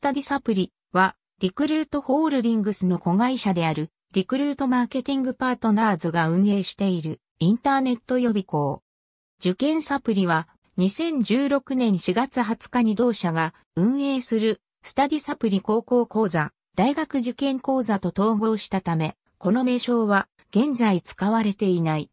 スタディサプリは、リクルートホールディングスの子会社である、リクルートマーケティングパートナーズが運営しているインターネット予備校。受験サプリは、2016年4月20日に同社が運営するスタディサプリ高校講座、大学受験講座と統合したため、この名称は現在使われていない。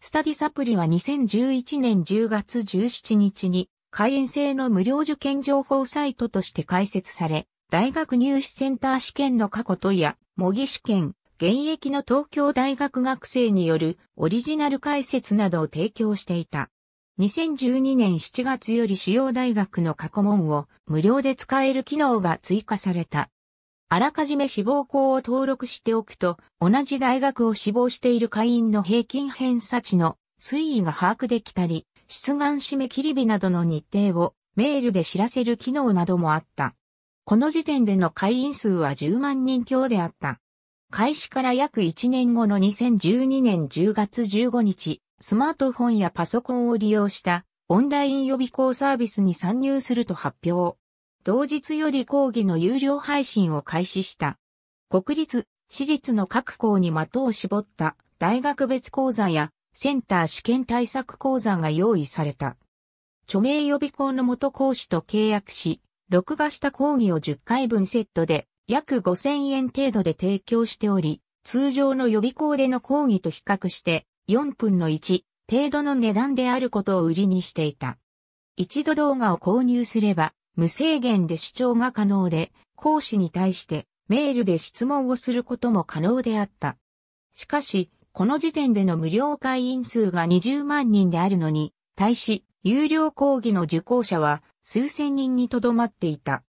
スタディサプリは2011年10月17日に会員制の無料受験情報サイトとして開設され、大学入試センター試験の過去問や模擬試験、現役の東京大学学生によるオリジナル解説などを提供していた。2012年7月より主要大学の過去問を無料で使える機能が追加された。あらかじめ志望校を登録しておくと、同じ大学を志望している会員の平均偏差値の推移が把握できたり、出願締め切り日などの日程をメールで知らせる機能などもあった。この時点での会員数は10万人強であった。開始から約1年後の2012年10月15日、スマートフォンやパソコンを利用したオンライン予備校サービスに参入すると発表。同日より講義の有料配信を開始した。国立、私立の各校に的を絞った大学別講座やセンター試験対策講座が用意された。著名予備校の元講師と契約し、録画した講義を10回分セットで約5000円程度で提供しており、通常の予備校での講義と比較して4分の1程度の値段であることを売りにしていた。一度動画を購入すれば無制限で視聴が可能で、講師に対してメールで質問をすることも可能であった。しかし、この時点での無料会員数が20万人であるのに、対し、有料講義の受講者は数千人にとどまっていた。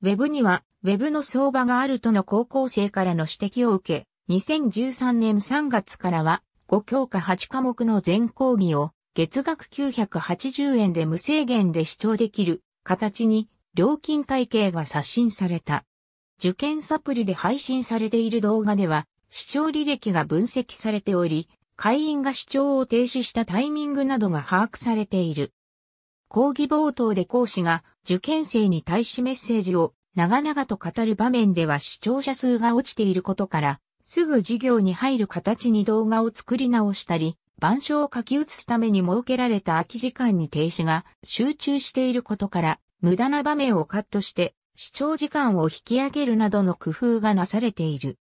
ウェブには、ウェブの相場があるとの高校生からの指摘を受け、2013年3月からは、5教科8科目の全講義を月額980円で無制限で視聴できる形に料金体系が刷新された。受験サプリで配信されている動画では視聴履歴が分析されており、会員が視聴を停止したタイミングなどが把握されている。講義冒頭で講師が受験生に対しメッセージを長々と語る場面では視聴者数が落ちていることから、すぐ授業に入る形に動画を作り直したり、板書を書き写すために設けられた空き時間に停止が集中していることから、無駄な場面をカットして視聴時間を引き上げるなどの工夫がなされている。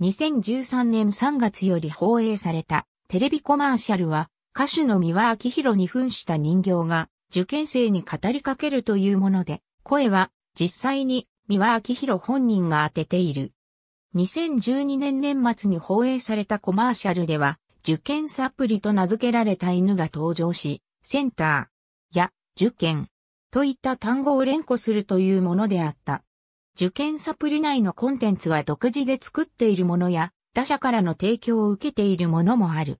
2013年3月より放映されたテレビコマーシャルは歌手の三輪明宏に扮した人形が受験生に語りかけるというもので、声は実際に三輪明宏本人が当てている。2012年年末に放映されたコマーシャルでは、受験サプリと名付けられた犬が登場し、センターや受験といった単語を連呼するというものであった。受験サプリ内のコンテンツは独自で作っているものや、他社からの提供を受けているものもある。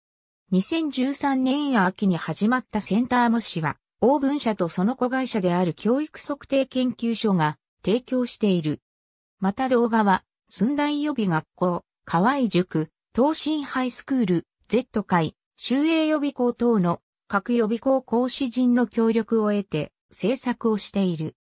2013年秋に始まったセンター模試は、オーブン社とその子会社である教育測定研究所が提供している。また動画は、寸大予備学校、河合塾、東進ハイスクール、Z 会、修営予備校等の各予備校講師陣の協力を得て制作をしている。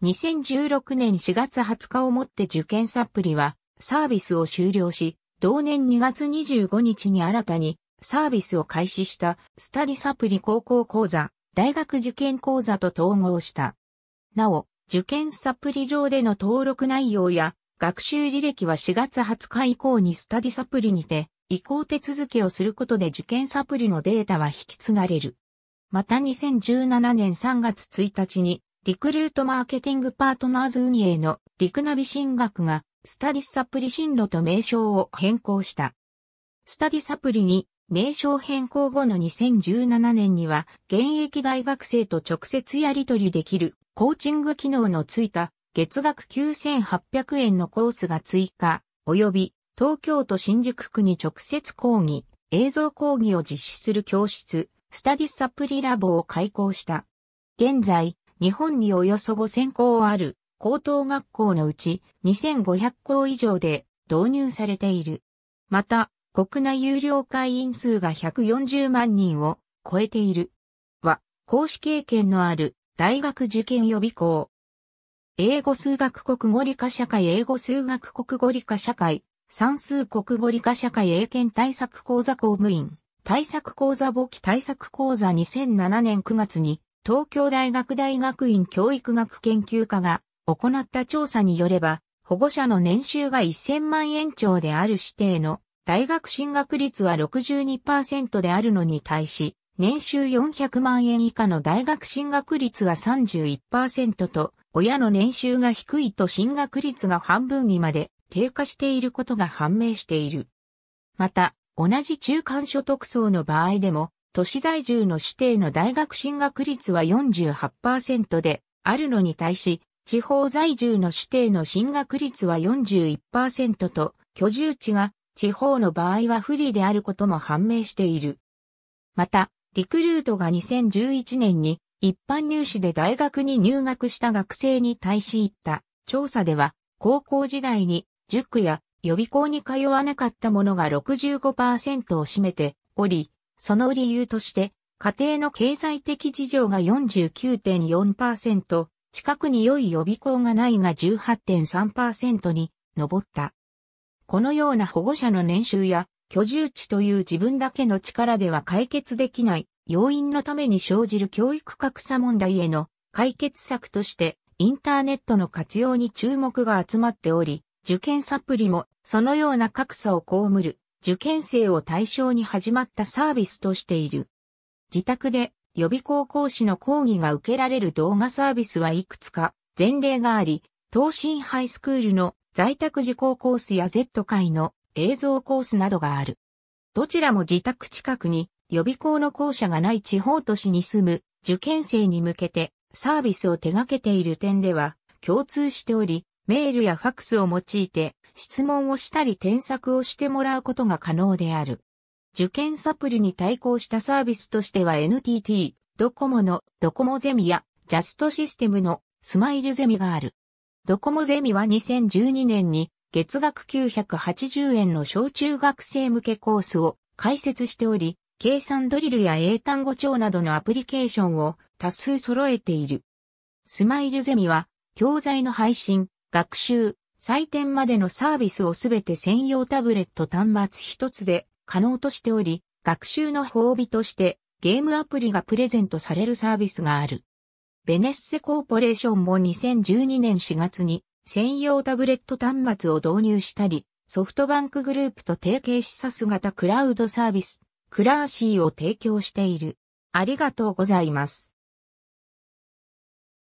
2016年4月20日をもって受験サプリはサービスを終了し、同年2月25日に新たにサービスを開始したスタディサプリ高校講座、大学受験講座と統合した。なお、受験サプリ上での登録内容や学習履歴は4月20日以降にスタディサプリにて移行手続きをすることで受験サプリのデータは引き継がれる。また2017年3月1日にリクルートマーケティングパートナーズ運営のリクナビ進学がスタディサプリ進路と名称を変更した。スタディサプリに名称変更後の2017年には現役大学生と直接やり取りできるコーチング機能のついた月額9800円のコースが追加、及び東京都新宿区に直接講義、映像講義を実施する教室、スタディサプリラボを開講した。現在、日本におよそ5000校ある高等学校のうち2500校以上で導入されている。また、国内有料会員数が140万人を超えている。は、講師経験のある大学受験予備校。英語数学国語理科社会英語数学国語理科社会算数国語理科社会英検対策講座公務員対策講座簿記対策講座2007年9月に東京大学大学院教育学研究科が行った調査によれば、保護者の年収が1000万円超である指定の大学進学率は62%であるのに対し、年収400万円以下の大学進学率は31%と、親の年収が低いと進学率が半分にまで低下していることが判明している。また、同じ中間所得層の場合でも、都市在住の指定の大学進学率は48%であるのに対し、地方在住の指定の進学率は41%と、居住地が地方の場合は不利であることも判明している。また、リクルートが2011年に一般入試で大学に入学した学生に対し行った調査では、高校時代に塾や予備校に通わなかったものが65%を占めており、その理由として、家庭の経済的事情が49.4%、近くに良い予備校がないが18.3%に上った。このような保護者の年収や居住地という自分だけの力では解決できない要因のために生じる教育格差問題への解決策としてインターネットの活用に注目が集まっており、受験サプリもそのような格差を被る受験生を対象に始まったサービスとしている。自宅で予備校講師の講義が受けられる動画サービスはいくつか前例があり、東進ハイスクールの在宅受講コースや Z 会の映像コースなどがある。どちらも自宅近くに予備校の校舎がない地方都市に住む受験生に向けてサービスを手掛けている点では共通しており、メールやファクスを用いて質問をしたり添削をしてもらうことが可能である。受験サプリに対抗したサービスとしては NTT、ドコモのドコモゼミやジャストシステムのスマイルゼミがある。ドコモゼミは2012年に月額980円の小中学生向けコースを開設しており、計算ドリルや英単語帳などのアプリケーションを多数揃えている。スマイルゼミは教材の配信、学習、採点までのサービスをすべて専用タブレット端末一つで可能としており、学習の褒美としてゲームアプリがプレゼントされるサービスがある。ベネッセコーポレーションも2012年4月に専用タブレット端末を導入したり、ソフトバンクグループと提携しさす型クラウドサービス、クラーシーを提供している。ありがとうございます。